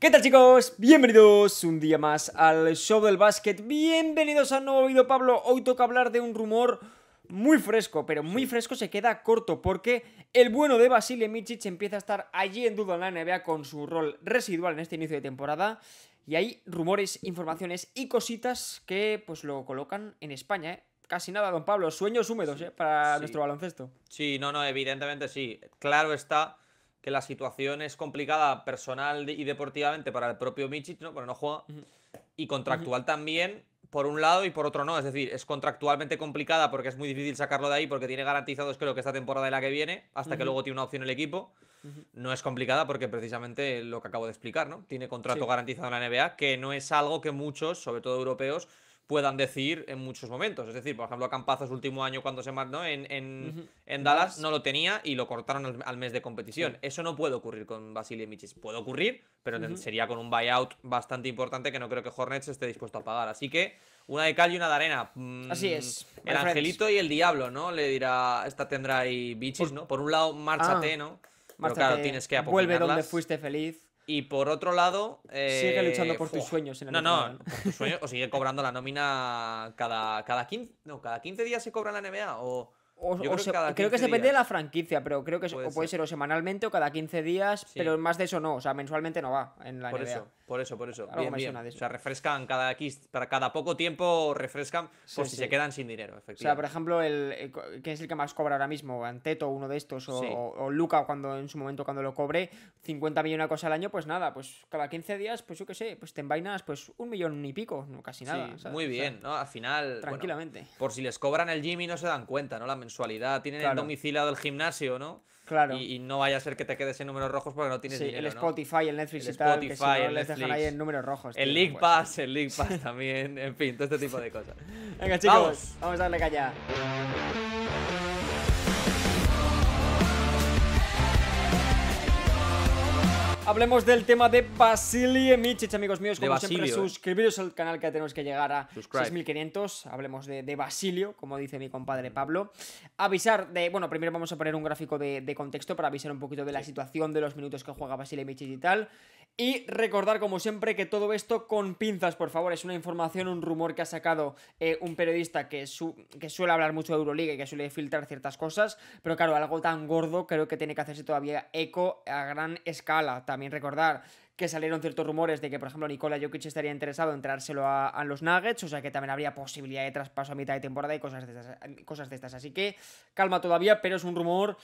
¿Qué tal chicos? Bienvenidos un día más al Show del Básquet. Bienvenidos a un nuevo vídeo, Pablo. Hoy toca hablar de un rumor muy fresco, pero muy fresco se queda corto porque el bueno de Basile Michic empieza a estar allí en duda en la NBA con su rol residual en este inicio de temporada. Y hay rumores, informaciones y cositas que pues lo colocan en España, ¿eh? Casi nada, don Pablo. Sueños húmedos, ¿eh? Para nuestro baloncesto. Sí, no, no, evidentemente sí. Claro está la situación es complicada personal y deportivamente para el propio Michich, ¿no? no juega. Y contractual también, por un lado y por otro no. Es decir, es contractualmente complicada porque es muy difícil sacarlo de ahí porque tiene garantizados creo que esta temporada y la que viene, hasta que luego tiene una opción el equipo. No es complicada porque precisamente lo que acabo de explicar, ¿no? Tiene contrato garantizado en la NBA, que no es algo que muchos, sobre todo europeos, puedan decir en muchos momentos. Es decir, por ejemplo, Campazo el último año cuando se mandó en, Dallas no lo tenía y lo cortaron al, mes de competición. Eso no puede ocurrir con y Michis. Puede ocurrir, pero sería con un buyout bastante importante que no creo que Hornets esté dispuesto a pagar. Así que una de cal y una de arena. Mm, Así es. El angelito y el diablo, ¿no? Le dirá, esta tendrá y bichis, ¿no? Por un lado, márchate, ah, ¿no? Pero claro, tienes que Vuelve donde fuiste feliz. Y por otro lado. sigue eh, luchando por tus sueños. En la no, no, O sigue cobrando la nómina cada, cada, 15, no, cada 15 días se cobra la NBA. O, creo, que depende de la franquicia, pero creo que puede, ser. o semanalmente o cada 15 días, pero más de eso no, o sea, mensualmente no va en la por Eso, por eso, por eso. bien, bien. O sea, refrescan cada para cada poco tiempo refrescan por si se quedan sin dinero, O sea, por ejemplo, el, eh, que es el que más cobra ahora mismo? Anteto, uno de estos, o, Luca cuando en su momento cuando lo cobre 50 millones de cosas al año, pues nada, pues cada 15 días, pues yo qué sé, pues te envainas pues un millón y pico, casi nada. Muy bien, ¿no? Al final. Tranquilamente. por si les cobran el Jimmy no se dan cuenta, ¿no? tienen el domicilio del gimnasio, ¿no? Claro. Y, no vaya a ser que te quedes en números rojos porque no tienes sí, El Spotify, el Netflix y tal. que no el les ahí en números rojos. el League pues Pass, el League Pass también. En fin, todo este tipo de cosas. Venga, chicos, vamos, vamos a darle callar. Hablemos del tema de Basilio Michich, amigos míos. Como siempre, eh. suscribiros al canal que tenemos que llegar a 6500. Hablemos de, Basilio, como dice mi compadre Pablo. Avisar de. Bueno, primero vamos a poner un gráfico de, contexto para avisar un poquito de la situación, de los minutos que juega Basilio Michich y tal. Y recordar, como siempre, que todo esto con pinzas, por favor. Es una información, un rumor que ha sacado eh, un periodista que, que suele hablar mucho de Euroliga y que suele filtrar ciertas cosas. Pero claro, algo tan gordo creo que tiene que hacerse todavía eco a gran escala también también recordar que salieron ciertos rumores de que, por ejemplo, Nikola Jokic estaría interesado en entrárselo a, los Nuggets, o sea que también habría posibilidad de traspaso a mitad de temporada y cosas de Cosas de estas. Así que calma todavía, pero es un rumor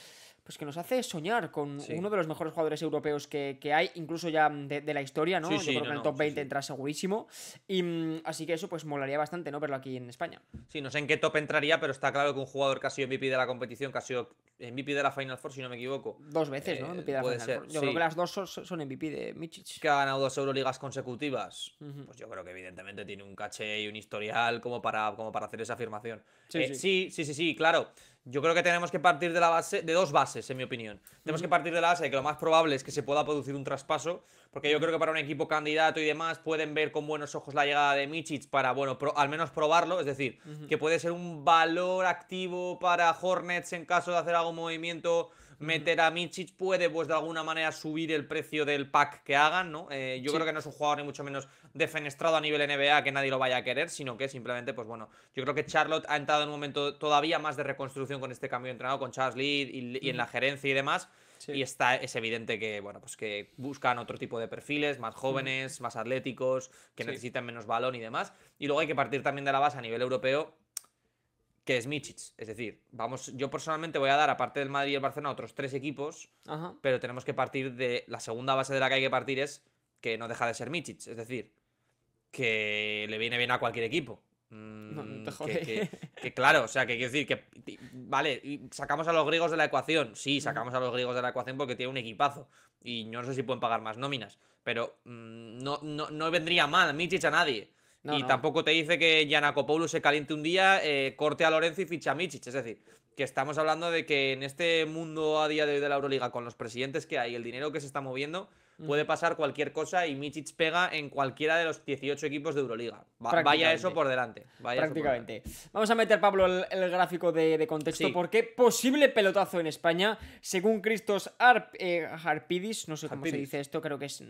pues que nos hace soñar con uno de los mejores jugadores europeos que, que hay, incluso ya de, de la historia, ¿no? Yo creo que en el top 20 entra segurísimo. Y mm, así que eso, pues molaría bastante, ¿no? Verlo aquí en España. Sí, no sé en qué top entraría, pero está claro que un jugador que ha sido MVP de la competición, que ha sido MVP de la Final Four, si no me equivoco. Dos veces, ¿no? Eh, MVP de la puede Final ser, Four. Yo creo que las dos son, MVP de Michic. Que ha ganado dos Euroligas consecutivas. Pues yo creo que evidentemente tiene un caché y un historial como para, como para hacer esa afirmación. sí, eh, sí, sí, sí, claro. Yo creo que tenemos que partir de la base, de dos bases, en mi opinión. Tenemos que partir de la base de que lo más probable es que se pueda producir un traspaso, porque yo creo que para un equipo candidato y demás pueden ver con buenos ojos la llegada de Michich para, bueno, al menos probarlo, es decir, que puede ser un valor activo para Hornets en caso de hacer algún movimiento, meter a Michich puede, pues de alguna manera, subir el precio del pack que hagan, ¿no? Eh, yo creo que no es un jugador ni mucho menos defenestrado a nivel NBA que nadie lo vaya a querer, sino que simplemente, pues bueno, yo creo que Charlotte ha entrado en un momento todavía más de reconstrucción con este cambio de entrenado, con Charles Lee y, en la gerencia y demás. Y está, es evidente que, bueno, pues que buscan otro tipo de perfiles, más jóvenes, más atléticos, que necesitan menos balón y demás. Y luego hay que partir también de la base a nivel europeo, que es Michic. Es decir, vamos, yo personalmente voy a dar, aparte del Madrid y el Barcelona, otros tres equipos, pero tenemos que partir de la segunda base de la que hay que partir es que no deja de ser Michic. Es decir, que le viene bien a cualquier equipo. Mm, que, claro, o sea, que quiero decir que. Vale, sacamos a los griegos de la ecuación. Sí, sacamos a los griegos de la ecuación porque tiene un equipazo. Y no sé si pueden pagar más nóminas. Pero mm, no, no, vendría mal a Michich a nadie. y tampoco te dice que Paulus se caliente un día, eh, corte a Lorenzo y ficha a Michich. Es decir, que estamos hablando de que en este mundo a día de hoy de la Euroliga, con los presidentes que hay, el dinero que se está moviendo, puede pasar cualquier cosa y Michic pega en cualquiera de los 18 equipos de Euroliga. vaya eso por delante. Prácticamente. Vamos a meter, Pablo, el, gráfico de, contexto por porque posible pelotazo en España, según cristo's eh, Harpidis, no sé cómo se dice esto, creo que es,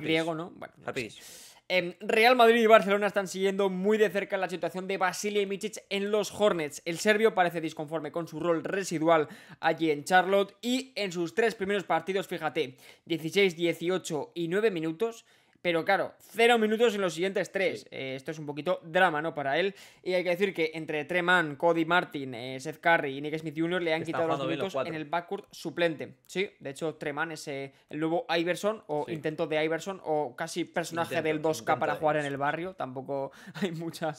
griego, ¿no? Harpidis. Real Madrid y Barcelona están siguiendo muy de cerca la situación de Basilio Micic en los Hornets. El serbio parece disconforme con su rol residual allí en Charlotte y en sus tres primeros partidos, fíjate, 16, 18 y 9 minutos, pero claro, cero minutos en los siguientes tres. Eh, esto es un poquito drama, ¿no? Para él. Y hay que decir que entre Treman, Cody Martin, eh, Seth Curry y Nick Smith Jr. le han quitado los minutos en el backcourt suplente. Sí, de hecho, Treman es eh, el nuevo Iverson o intento de Iverson o casi personaje del 2K para jugar en el barrio. Tampoco hay mucha.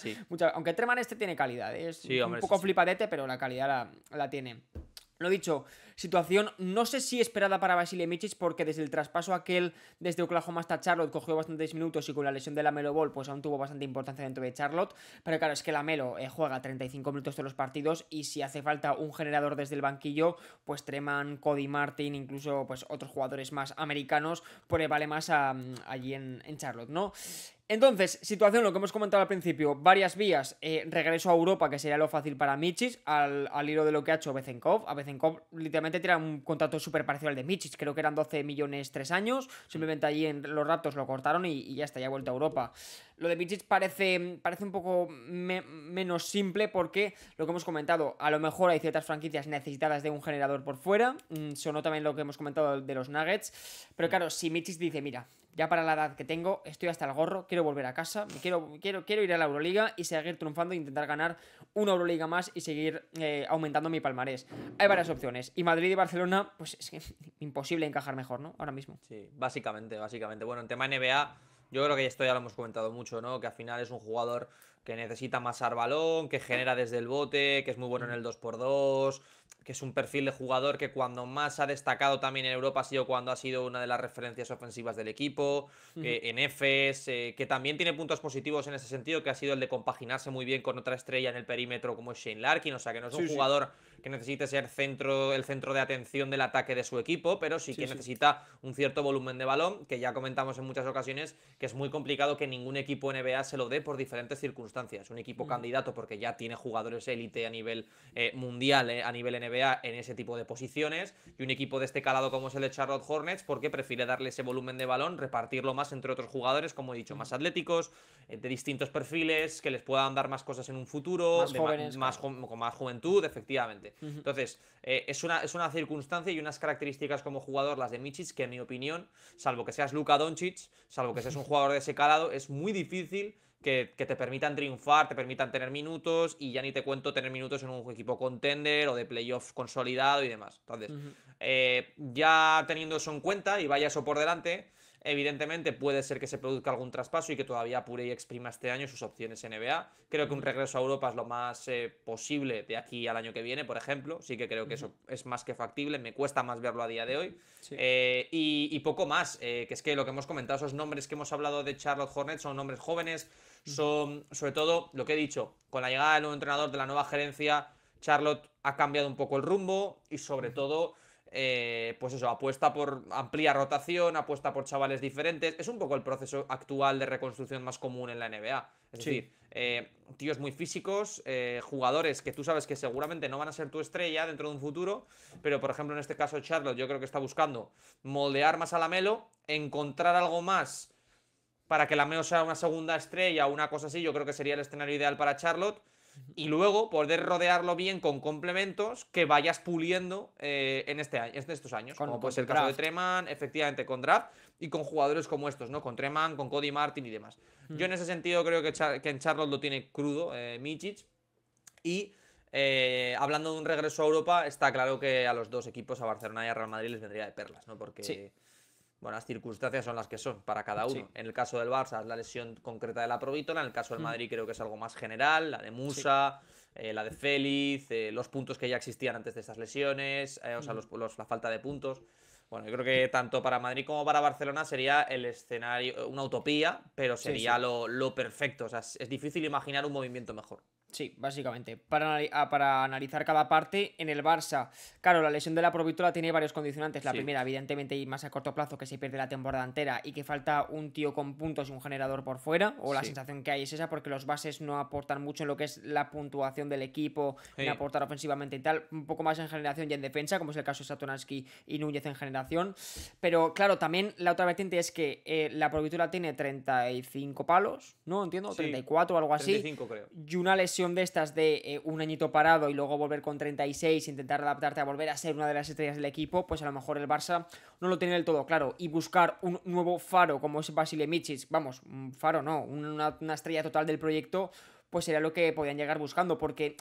Aunque Treman este tiene calidad, es un poco flipadete, pero la calidad la tiene. Lo dicho, situación no sé si esperada para Basile Michis porque desde el traspaso aquel desde Oklahoma hasta Charlotte cogió bastantes minutos y con la lesión de la Melo Ball pues aún tuvo bastante importancia dentro de Charlotte, pero claro, es que la Melo eh, juega 35 minutos de los partidos y si hace falta un generador desde el banquillo, pues Treman, Cody Martin, incluso pues otros jugadores más americanos, pues vale más allí en, en Charlotte, ¿no? Entonces, situación, lo que hemos comentado al principio, varias vías. Eh, regreso a Europa, que sería lo fácil para Michis, al, hilo de lo que ha hecho Bezenkov. A Bezenkov literalmente tiene un contrato súper parcial de Michis, creo que eran 12 millones 3 años. Simplemente allí en los ratos lo cortaron y, y ya está, ya ha vuelto a Europa. Lo de Michis parece, parece un poco menos simple porque, lo que hemos comentado, a lo mejor hay ciertas franquicias necesitadas de un generador por fuera. Mm, sonó también lo que hemos comentado de los Nuggets. Pero claro, si Michis dice, mira, ya para la edad que tengo, estoy hasta el gorro, quiero volver a casa, quiero, quiero, quiero ir a la Euroliga y seguir triunfando e intentar ganar una Euroliga más y seguir eh, aumentando mi palmarés. Hay varias opciones. Y Madrid y Barcelona, pues es imposible encajar mejor, ¿no? Ahora mismo. Sí, básicamente, básicamente. Bueno, en tema NBA yo creo que esto ya lo hemos comentado mucho, ¿no? Que al final es un jugador que necesita masar balón, que genera desde el bote, que es muy bueno en el 2x2, que es un perfil de jugador que cuando más ha destacado también en Europa ha sido cuando ha sido una de las referencias ofensivas del equipo, eh, en EFES, eh, que también tiene puntos positivos en ese sentido, que ha sido el de compaginarse muy bien con otra estrella en el perímetro como es Shane Larkin, o sea que no es un jugador que necesite ser centro, el centro de atención del ataque de su equipo, pero sí, que necesita un cierto volumen de balón, que ya comentamos en muchas ocasiones que es muy complicado que ningún equipo NBA se lo dé por diferentes circunstancias. Un equipo mm. candidato porque ya tiene jugadores élite a nivel eh, mundial, eh, a nivel NBA, en ese tipo de posiciones, y un equipo de este calado como es el de Charlotte Hornets, porque prefiere darle ese volumen de balón, repartirlo más entre otros jugadores, como he dicho, mm. más atléticos, eh, de distintos perfiles, que les puedan dar más cosas en un futuro, más, con más juventud, efectivamente. Entonces, eh, es, una, circunstancia y unas características como jugador, las de Michic, que en mi opinión, salvo que seas Luka Doncic, salvo que seas un jugador de ese calado, es muy difícil que, te permitan triunfar, te permitan tener minutos y ya ni te cuento tener minutos en un equipo contender o de playoff consolidado y demás. Entonces, eh, ya teniendo eso en cuenta y vaya eso por delante, Evidentemente puede ser que se produzca algún traspaso y que todavía Purey exprima este año sus opciones NBA. Creo que un regreso a Europa es lo más eh, posible de aquí al año que viene, por ejemplo. Sí que creo que eso es más que factible. Me cuesta más verlo a día de hoy. Eh, y, poco más, eh, que es que lo que hemos comentado, esos nombres que hemos hablado de Charlotte Hornet, son nombres jóvenes, son sobre todo lo que he dicho, con la llegada del nuevo entrenador, de la nueva gerencia, Charlotte ha cambiado un poco el rumbo y sobre todo eh, pues eso, apuesta por amplia rotación, apuesta por chavales diferentes. Es un poco el proceso actual de reconstrucción más común en la NBA. Es decir, eh, tíos muy físicos, eh, jugadores que tú sabes que seguramente no van a ser tu estrella dentro de un futuro, pero por ejemplo en este caso Charlotte yo creo que está buscando moldear más a Lamelo, encontrar algo más para que Lamelo sea una segunda estrella o una cosa así, yo creo que sería el escenario ideal para Charlotte y luego poder rodearlo bien con complementos que vayas puliendo eh, en, este, en estos años. como puede ser el caso de Treman, efectivamente, con draft y con jugadores como estos, ¿no? Con Treman, con Cody Martin y demás. Yo en ese sentido creo que, que en Charlotte lo tiene crudo, eh, Michic. Y eh, hablando de un regreso a Europa, está claro que a los dos equipos, a Barcelona y a Real Madrid, les vendría de perlas, ¿no? Porque. Sí bueno, las circunstancias son las que son para cada uno. En el caso del Barça es la lesión concreta de la Provítola, en el caso del hmm. Madrid creo que es algo más general, la de Musa, eh, la de Félix, eh, los puntos que ya existían antes de esas lesiones, eh, o sea, hmm. los, la falta de puntos. Bueno, yo creo que tanto para Madrid como para Barcelona sería el escenario, una utopía, pero sería Lo, lo perfecto. O sea, es difícil imaginar un movimiento mejor. Sí, básicamente. Para, ah, para analizar cada parte en el Barça. Claro, la lesión de la provítola tiene varios condicionantes. La primera, evidentemente, y más a corto plazo, que se pierde la temporada entera y que falta un tío con puntos y un generador por fuera. O la sensación que hay es esa, porque los bases no aportan mucho en lo que es la puntuación del equipo, ni aportar ofensivamente y tal. Un poco más en generación y en defensa, como es el caso de Satonansky y Núñez en generación. Pero claro, también la otra vertiente es que eh, la Provitura tiene 35 palos, ¿no? Entiendo, 34 o algo así. 35, creo. Y una de estas de eh, un añito parado y luego volver con 36, intentar adaptarte a volver a ser una de las estrellas del equipo, pues a lo mejor el Barça no lo tiene del todo claro. Y buscar un nuevo faro como es Basile Michis, vamos, un faro no, una, una estrella total del proyecto, pues era lo que podían llegar buscando, porque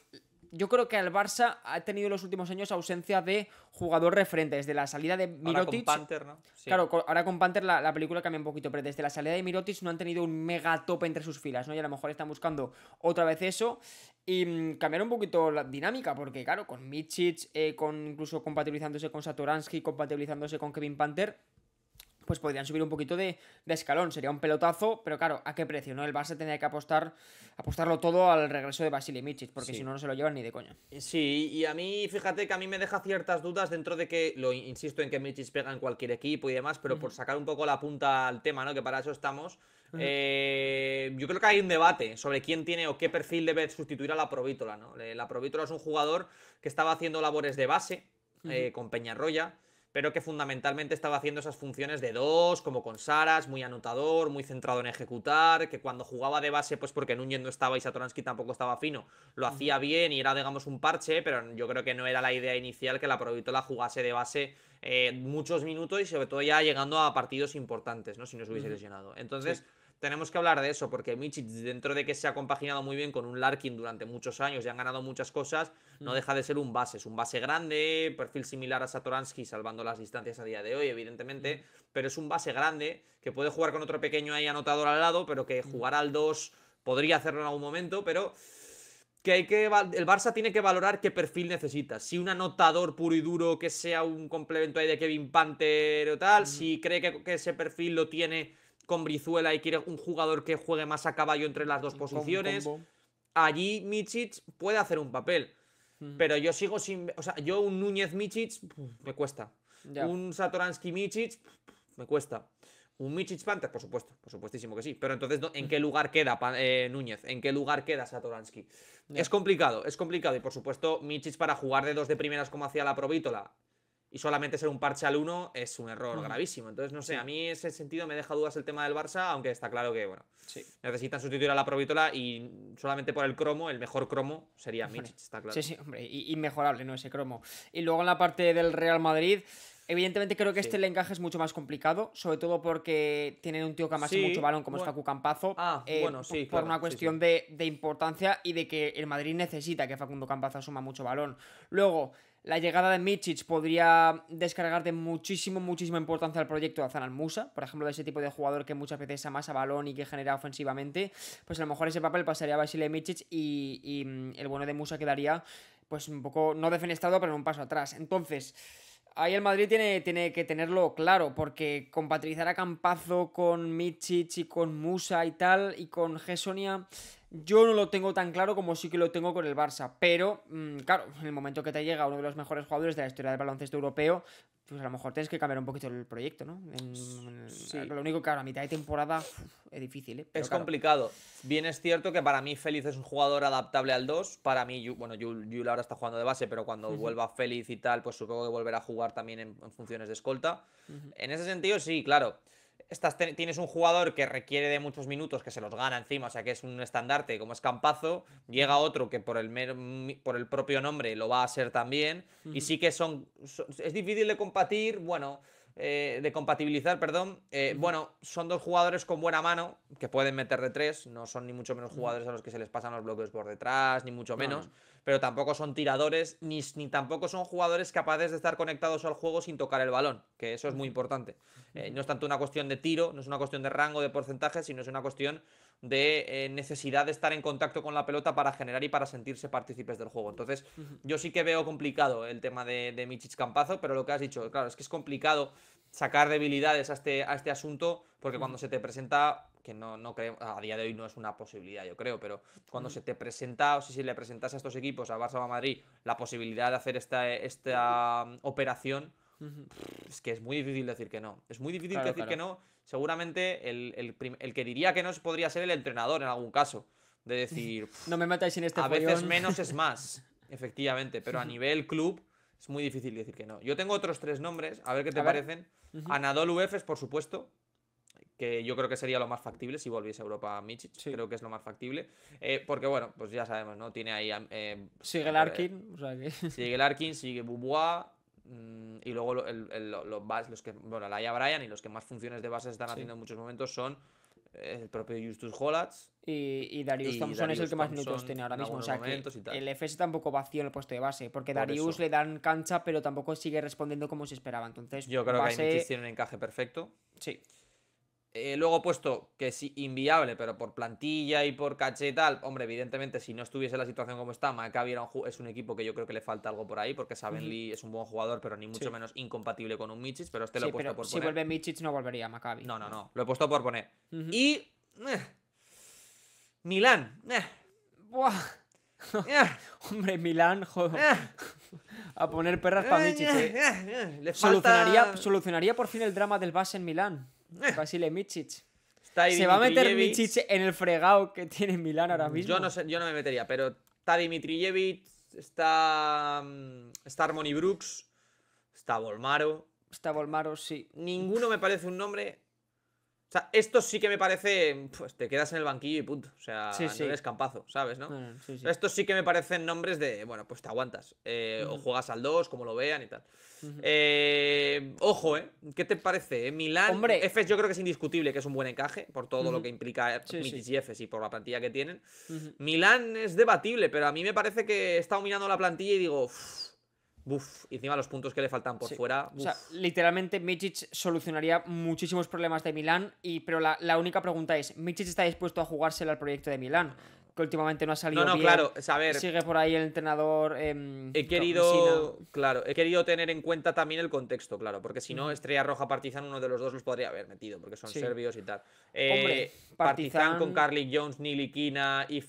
yo creo que al Barça ha tenido en los últimos años ausencia de jugador referente. Desde la salida de Mirotic. Panther, ¿no? Claro, ahora con Panther la, película cambia un poquito, pero desde la salida de Mirotic no han tenido un mega top entre sus filas, ¿no? Y a lo mejor están buscando otra vez eso. Y mm, cambiar un poquito la dinámica, porque claro, con Michic, eh, incluso compatibilizándose con Saturansky, compatibilizándose con Kevin Panther pues podrían subir un poquito de, escalón. Sería un pelotazo, pero claro, ¿a qué precio? El Barça tendría que apostar, apostarlo todo al regreso de Basile Michic, porque si no, no se lo llevan ni de coña. Eh, sí, y a mí, fíjate que a mí me deja ciertas dudas dentro de que, lo insisto en que Michich pega en cualquier equipo y demás, pero por sacar un poco la punta al tema, ¿no? Que para eso estamos. Eh, yo creo que hay un debate sobre quién tiene o qué perfil debe sustituir a la Provítola, ¿no? Eh, la Provítola es un jugador que estaba haciendo labores de base con Peñarroya pero que fundamentalmente estaba haciendo esas funciones de dos, como con Saras, muy anotador, muy centrado en ejecutar, que cuando jugaba de base, pues porque Núñez no estaba y Satoransky tampoco estaba fino, lo hacía bien y era, digamos, un parche, pero yo creo que no era la idea inicial que la Provitola jugase de base eh, muchos minutos y sobre todo ya llegando a partidos importantes, ¿no? Si no se hubiese lesionado. Entonces tenemos que hablar de eso, porque Michich, dentro de que se ha compaginado muy bien con un Larkin durante muchos años y han ganado muchas cosas, no mm. deja de ser un base. Es un base grande, perfil similar a Satoransky, salvando las distancias a día de hoy, evidentemente, mm. pero es un base grande que puede jugar con otro pequeño ahí anotador al lado, pero que mm. jugar al 2 podría hacerlo en algún momento, pero que hay que el Barça tiene que valorar qué perfil necesita. Si un anotador puro y duro que sea un complemento ahí de Kevin Panther o tal, si cree que, ese perfil lo tiene con Brizuela y quiere un jugador que juegue más a caballo entre las dos posiciones. Allí Michic puede hacer un papel. Pero yo sigo sin. O sea, yo un Núñez Michic, me cuesta. Un Satoransky michic me cuesta. Un michic Panther, por supuesto, por supuestísimo que sí. Pero entonces, ¿en qué lugar queda eh, Núñez? ¿En qué lugar queda Satoransky? Es complicado, es complicado. Y por supuesto, Michic, para jugar de dos de primeras como hacía la Provítola y solamente ser un parche al uno es un error gravísimo. Entonces, no sé, a mí ese sentido me deja dudas el tema del Barça, aunque está claro que, bueno, sí. necesitan sustituir a la Provítola y solamente por el cromo, el mejor cromo sería Mitch, está claro. Sí, sí, hombre, inmejorable, ¿no? Ese cromo. Y luego en la parte del Real Madrid, Evidentemente creo que este lenguaje es mucho más complicado, sobre todo porque tienen un tío que más mucho balón como es está Campazo, bueno, ah, eh, sí, por una cuestión de, de, importancia y de que el Madrid necesita que Facundo Campazo asuma mucho balón. Luego, la llegada de Michic podría descargar de muchísimo, muchísima importancia al proyecto de Azan Musa, por ejemplo, de ese tipo de jugador que muchas veces amasa balón y que genera ofensivamente, pues a lo mejor ese papel pasaría a Basile Michic y, mm, el bueno de Musa quedaría pues un poco, no defenestrado, pero un paso atrás. Entonces, ahí el Madrid tiene, tiene que tenerlo claro, porque compatrizar a Campazo con Michic y con Musa y tal, y con Gessonia yo no lo tengo tan claro como sí que lo tengo con el Barça, pero mm, claro, en el momento que te llega uno de los mejores jugadores de la historia del baloncesto europeo, pues a lo mejor tienes que cambiar un poquito el proyecto, ¿no? Lo único que a mitad de temporada es difícil, ¿eh? es complicado. Bien es cierto que para mí Félix es un jugador adaptable al 2. Para mí, bueno, Yul ahora está jugando de base, pero cuando vuelva Félix y tal, pues supongo que volverá a jugar también en, funciones de escolta. En ese sentido, sí, claro tienes un jugador que requiere de muchos minutos, que se los gana encima, o sea que es un estandarte como escampazo, llega otro que por el, por el propio nombre lo va a ser también, y sí que son, es difícil de compartir, bueno, eh, de compatibilizar, perdón. Eh, bueno, son dos jugadores con buena mano que pueden meter de tres. No son ni mucho menos jugadores a los que se les pasan los bloques por detrás, ni mucho menos. Pero tampoco son tiradores, ni, ni, tampoco son jugadores capaces de estar conectados al juego sin tocar el balón, que eso es muy importante. Eh, no es tanto una cuestión de tiro, no es una cuestión de rango, de porcentaje, sino es una cuestión de eh, necesidad de estar en contacto con la pelota para generar y para sentirse partícipes del juego. Entonces, yo sí que veo complicado el tema de, de Michich Campazo, pero lo que has dicho, claro, es que es complicado sacar debilidades a este, a este asunto, porque cuando se te presenta, que no, no creo, a día de hoy no es una posibilidad, yo creo, pero cuando se te presenta, o si, si le presentas a estos equipos, a Barça o a Madrid, la posibilidad de hacer esta, esta operación, es que es muy difícil decir que no. Es muy difícil decir que no seguramente el, el, que diría que no podría ser el entrenador en algún caso. De decir, no me matáis en este A veces menos es más, efectivamente, pero a nivel club es muy difícil decir que no. Yo tengo otros tres nombres, a ver qué te parecen. Anadol Anadolu por supuesto, que yo creo que sería lo más factible si volviese a Europa a creo que es lo más factible. Eh, porque bueno, pues ya sabemos, ¿no? Tiene ahí... Eh, sigue el Arkin eh, o sea que... Sigue Larkin, sigue Mm, y luego el, los los que, bueno, Laia Bryan y los que más funciones de base están haciendo en muchos momentos son eh, el propio Justus holatz Y, Darius Thompson es el que más minutos tiene ahora mismo. O sea el FS tampoco vacío el puesto de base, porque Darius le dan cancha, pero tampoco sigue respondiendo como se esperaba. Entonces, yo creo que tiene un encaje perfecto. Sí. Eh, luego he puesto que sí, inviable, pero por plantilla y por caché y tal. Hombre, evidentemente, si no estuviese la situación como está, Maccabi es un equipo que yo creo que le falta algo por ahí, porque Saben Lee es un buen jugador, pero ni mucho menos incompatible con un Michich. Pero este lo he puesto por poner. Si vuelve Michich, no volvería a Maccabi. No, no, no. Lo he puesto por poner. Y. Eh, Milán. Eh. Hombre, Milán, joder. a poner perras para Michich. Solucionaría, solucionaría por fin el drama del base en Milán. Basile eh. Michic. Se va a meter Michic en el fregado que tiene Milán ahora mismo. Yo no, me metería, pero está Dimitrijevic, está, mm, está Harmony Brooks, está Volmaro. Está Volmaro, sí. Ninguno me parece un nombre esto sí que me parece. Pues te quedas en el banquillo y punto. O sea, sí, no campazo, ¿sabes? ¿no? sí, Estos sí que me parecen nombres de. Bueno, pues te aguantas. Eh, o juegas al 2, como lo vean y tal. Eh, ojo, ¿eh? ¿Qué te parece? Eh? Milán. Hombre. Efes yo creo que es indiscutible que es un buen encaje por todo lo que implica Mitis y Efes y por la plantilla que tienen. Milán es debatible, pero a mí me parece que he estado mirando la plantilla y digo. Buf, encima los puntos que le faltan por fuera. O sea, literalmente Mitic solucionaría muchísimos problemas de Milán, y, pero la, única pregunta es, ¿Mitic está dispuesto a jugársela al proyecto de Milán? que últimamente no ha salido. No, no, claro, Sigue por ahí el entrenador. Em, he querido. Claro, he querido tener en cuenta también el contexto, claro, porque si no, mm. Estrella Roja Partizan, uno de los dos los podría haber metido, porque son serbios y tal. Eh, Partizan... con Carly Jones, Nili Kina, y du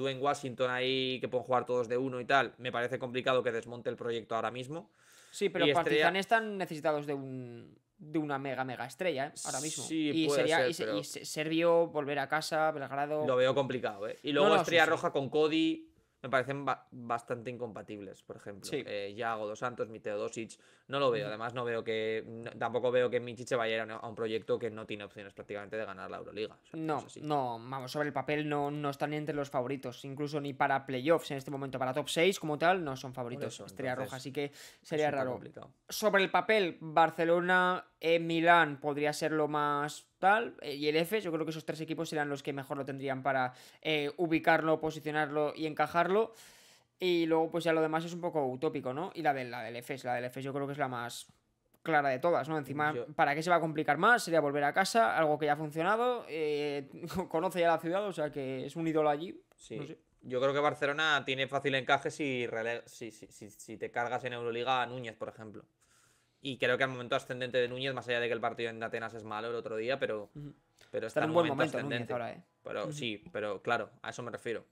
Dwayne Washington ahí, que pueden jugar todos de uno y tal. Me parece complicado que desmonte el proyecto ahora mismo. Sí, pero Partizan están necesitados de un de una mega mega estrella ¿eh? ahora mismo. y sería y, Servio volver a casa, Belgrado. Lo veo complicado, ¿eh? Y luego Estrella Roja con Cody me parecen bastante incompatibles, por ejemplo. Sí. Eh, Yago, Dos Santos, Miteo Dosic, no lo veo. Además, no veo que. tampoco veo que Michi se vaya a un proyecto que no tiene opciones prácticamente de ganar la Euroliga. no, no, vamos, sobre el papel no, no están ni entre los favoritos, incluso ni para playoffs en este momento, para top 6 como tal, no son favoritos. Estrella Roja, así que sería raro. Sobre el papel, Barcelona, eh, Milán podría ser lo más eh, y el F, yo creo que esos tres equipos serán los que mejor lo tendrían para eh, ubicarlo, posicionarlo y encajarlo. Y luego, pues ya lo demás es un poco utópico, ¿no? Y la, de, la del EFES, la del EFES yo creo que es la más clara de todas, ¿no? Encima, ¿para qué se va a complicar más? Sería volver a casa, algo que ya ha funcionado, eh, conoce ya la ciudad, o sea que es un ídolo allí. Yo creo que Barcelona tiene fácil encaje si, si, si, te cargas en Euroliga a Núñez, por ejemplo. Y creo que al momento ascendente de Núñez, más allá de que el partido en Atenas es malo el otro día, pero, pero está, en un buen momento, ascendente. ¿eh? Pero sí, pero claro, a eso me refiero.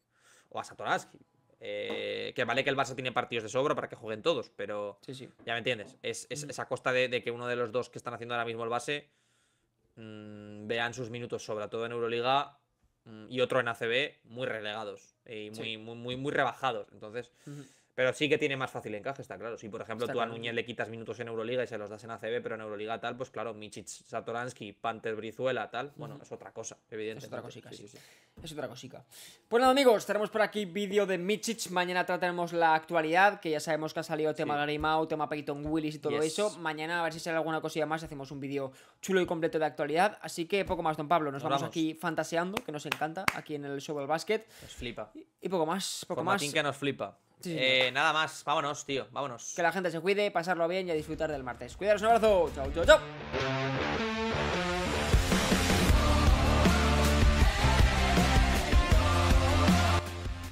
O a Satoraski. Eh, que vale que el Barça tiene partidos de sobra para que jueguen todos, pero sí, sí. ya me entiendes. Es, es, a costa de, que uno de los dos que están haciendo ahora mismo el base mm, vean sus minutos, sobre todo en Euroliga mm, y otro en ACB, muy relegados y muy, muy, muy, rebajados. Entonces. Pero sí que tiene más fácil encaje, está claro. Si, por ejemplo, tú a Núñez le quitas minutos en Euroliga y se los das en ACB, pero en Euroliga tal, pues claro, Michich, Satoransky, panther Brizuela, tal, bueno, es otra cosa, evidentemente. Es otra cosica, sí, Es otra cosica. Pues nada, amigos, tenemos por aquí vídeo de Michich. Mañana trataremos la actualidad, que ya sabemos que ha salido tema Larimau, tema Peyton Willis y todo eso. Mañana, a ver si sale alguna cosilla más, hacemos un vídeo chulo y completo de actualidad. Así que poco más, don Pablo. Nos, vamos, aquí fantaseando, que nos encanta, aquí en el show del basket. Nos flipa. Y, poco más, poco más. que nos flipa eh, nada más, vámonos, tío, vámonos. Que la gente se cuide, pasarlo bien y a disfrutar del martes. Cuidaros, un abrazo. Chao, chao, chao.